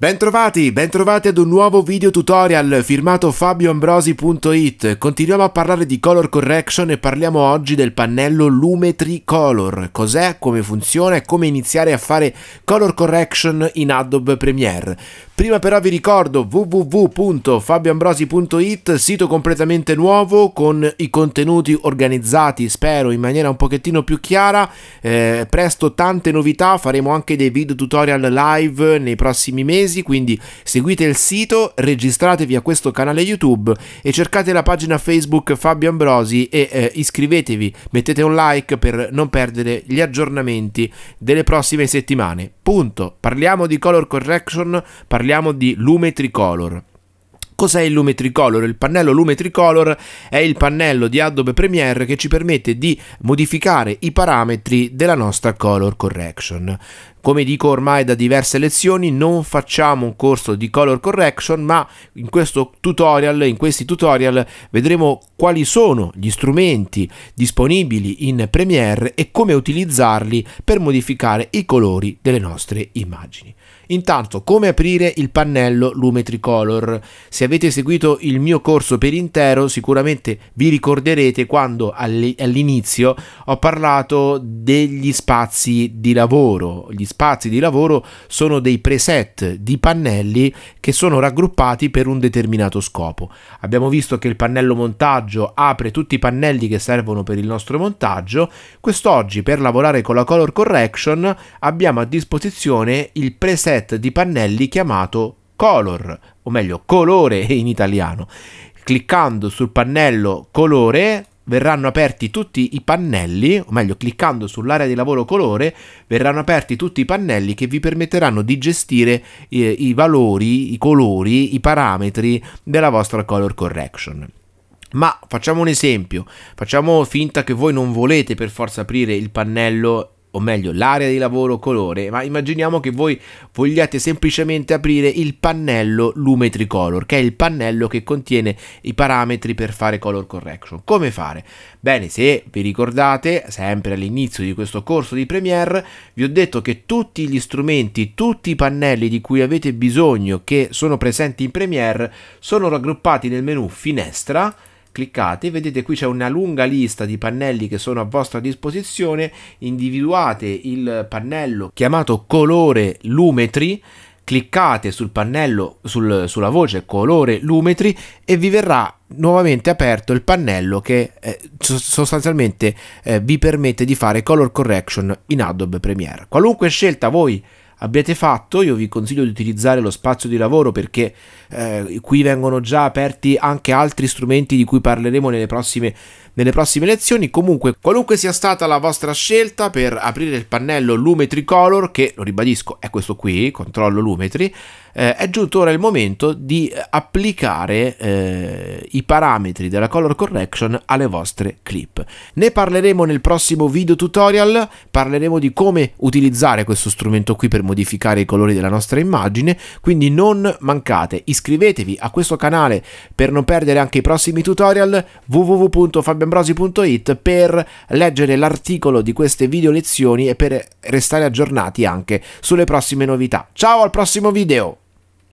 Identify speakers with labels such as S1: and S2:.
S1: Bentrovati, bentrovati ad un nuovo video tutorial firmato fabioambrosi.it. Continuiamo a parlare di color correction e parliamo oggi del pannello Lumetri Color. Cos'è, come funziona e come iniziare a fare color correction in Adobe Premiere. Prima però vi ricordo www.fabioambrosi.it, sito completamente nuovo con i contenuti organizzati, spero, in maniera un pochettino più chiara. Eh, presto tante novità, faremo anche dei video tutorial live nei prossimi mesi mesi, quindi seguite il sito, registratevi a questo canale YouTube e cercate la pagina Facebook Fabio Ambrosi e eh, iscrivetevi, mettete un like per non perdere gli aggiornamenti delle prossime settimane. Punto. Parliamo di color correction, parliamo di lume tricolor. Cos'è il Lume Tricolor? Il pannello Lume Tricolor è il pannello di Adobe Premiere che ci permette di modificare i parametri della nostra color correction. Come dico ormai da diverse lezioni, non facciamo un corso di color correction, ma in questo tutorial, in questi tutorial vedremo quali sono gli strumenti disponibili in Premiere e come utilizzarli per modificare i colori delle nostre immagini. Intanto, come aprire il pannello Lume Tricolor? Se avete seguito il mio corso per intero, sicuramente vi ricorderete quando all'inizio ho parlato degli spazi di lavoro, gli spazi di lavoro sono dei preset di pannelli che sono raggruppati per un determinato scopo. Abbiamo visto che il pannello montaggio apre tutti i pannelli che servono per il nostro montaggio. Quest'oggi per lavorare con la color correction abbiamo a disposizione il preset di pannelli chiamato color, o meglio colore in italiano. Cliccando sul pannello colore verranno aperti tutti i pannelli, o meglio cliccando sull'area di lavoro colore verranno aperti tutti i pannelli che vi permetteranno di gestire eh, i valori, i colori, i parametri della vostra color correction. Ma facciamo un esempio, facciamo finta che voi non volete per forza aprire il pannello o meglio l'area di lavoro colore, ma immaginiamo che voi vogliate semplicemente aprire il pannello lume tricolor, che è il pannello che contiene i parametri per fare color correction. Come fare? Bene, se vi ricordate, sempre all'inizio di questo corso di Premiere, vi ho detto che tutti gli strumenti, tutti i pannelli di cui avete bisogno che sono presenti in Premiere sono raggruppati nel menu finestra cliccate, vedete qui c'è una lunga lista di pannelli che sono a vostra disposizione, individuate il pannello chiamato colore lumetri, cliccate sul pannello, sul, sulla voce colore lumetri e vi verrà nuovamente aperto il pannello che eh, sostanzialmente eh, vi permette di fare color correction in Adobe Premiere. Qualunque scelta voi abbiate fatto, io vi consiglio di utilizzare lo spazio di lavoro perché eh, qui vengono già aperti anche altri strumenti di cui parleremo nelle prossime, nelle prossime lezioni. Comunque, qualunque sia stata la vostra scelta per aprire il pannello Lume Tricolor, che lo ribadisco è questo qui, controllo Lumetri, eh, è giunto ora il momento di applicare eh, i parametri della color correction alle vostre clip. Ne parleremo nel prossimo video tutorial, parleremo di come utilizzare questo strumento qui per modificare i colori della nostra immagine, quindi non mancate, iscrivetevi a questo canale per non perdere anche i prossimi tutorial www.fabianbrosi.it per leggere l'articolo di queste video lezioni e per restare aggiornati anche sulle prossime novità. Ciao al prossimo video!